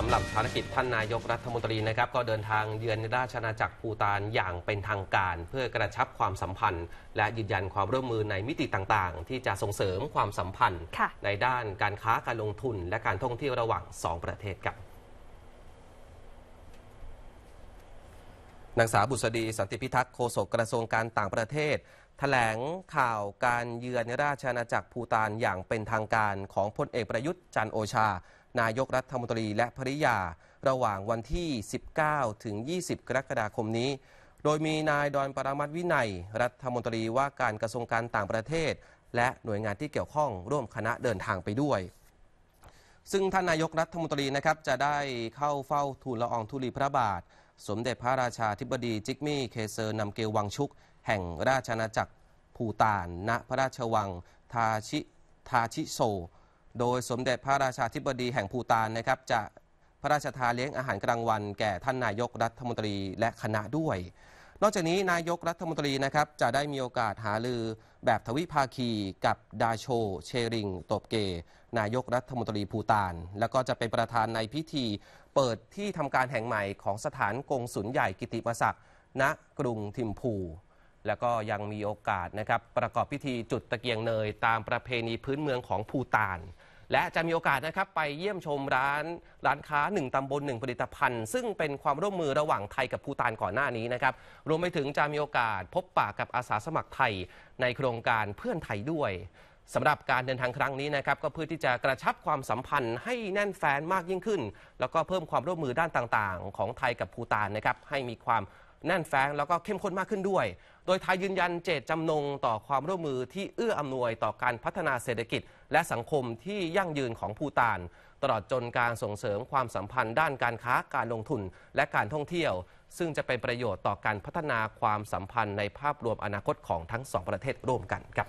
สำหรับภารกิจท่านนายกรัฐมนตรีนะครับก็เดินทางเยือนนราชอาณาจักรภูตานอย่างเป็นทางการ เพื่อกระชับความสัมพันธ์ และยืนยันความร่วมมือในมิติต่างๆ ที่จะส่งเสริมความสัมพันธ์ในด้านการค้าการลงทุนและการท่องเที่ยวระหว่าง2ประเทศกับนางสาวบุษดีสันติพิทักษ์โฆษกกระทรวงการต่างประเทศถแถลงข่าวการเยือนราชอาณาจักรภูตานอย่างเป็นทางการของพลเอกประยุทธ์จันโอชานายกรัฐมนตรีและภริยาระหว่างวันที่ 19 ถึง 20 กรกฎาคมนี้ โดยมีนายดอนปรามัตวินัย รัฐมนตรีว่าการกระทรวงการต่างประเทศ และหน่วยงานที่เกี่ยวข้อง ร่วมคณะเดินทางไปด้วย ซึ่งท่านนายกรัฐมนตรีนะครับ จะได้เข้าเฝ้าทูลละอองธุลีพระบาท สมเด็จพระราชาธิบดีจิกมี่ เคเซอร์นำเกลวังชุก แห่งราชอาณาจักรภูตานณพระราชวังทาชิทาชิโซโดยสมเด็จพระราชาธิบดีแห่งภูตานนะครับจะพระราชทานเลี้ยงอาหารกลางวันแก่ท่านนายกรัฐมนตรีและคณะด้วย นอกจากนี้นายกรัฐมนตรีนะครับจะได้มีโอกาสหาลือแบบทวิภาคี กับดาโช เชริงตบเก นายกรัฐมนตรีภูตาน แล้วก็จะเป็นประธานในพิธี เปิดที่ทำการแห่งใหม่ของสถานกงศุลใหญ่กิติมศักดิ์ณกรุงทิมพู แล้วก็ยังมีโอกาสนะครับประกอบพิธีจุดตะเกียงเนยตามประเพณีพื้นเมืองของภูตานและจะมีโอกาสนะครับไปเยี่ยมชมร้านร้านค้า 1 ตำบล 1 ผลิตภัณฑ์ ซึ่งเป็นความร่วมมือระหว่างไทยกับภูตานก่อนหน้านี้นะครับ รวมไปถึงจะมีโอกาสพบปะกับอาสาสมัครไทยในโครงการเพื่อนไทยด้วยสำหรับการเดินทางครั้งนี้นะครับก็เพื่อที่จะกระชับความสัมพันธ์ให้แน่นแฟนมากยิ่งขึ้น แล้วก็เพิ่มความร่วมมือด้านต่างๆ ของไทยกับภูตานนะครับให้มีความแน่นแฟ้งแล้วก็เข้มข้นมากขึ้นด้วย โดยไทยยืนยันเจตจำนง ต่อความร่วมมือที่เอื้ออำนวยต่อการพัฒนาเศรษฐกิจ และสังคมที่ยั่งยืนของภูตานตลอดจนการส่งเสริมความสัมพันธ์ ด้านการค้าการลงทุนและการท่องเที่ยว ซึ่งจะเป็นประโยชน์ต่อการพัฒนาความสัมพันธ์ในภาพรวมอนาคตของทั้งสองประเทศร่วมกันครับ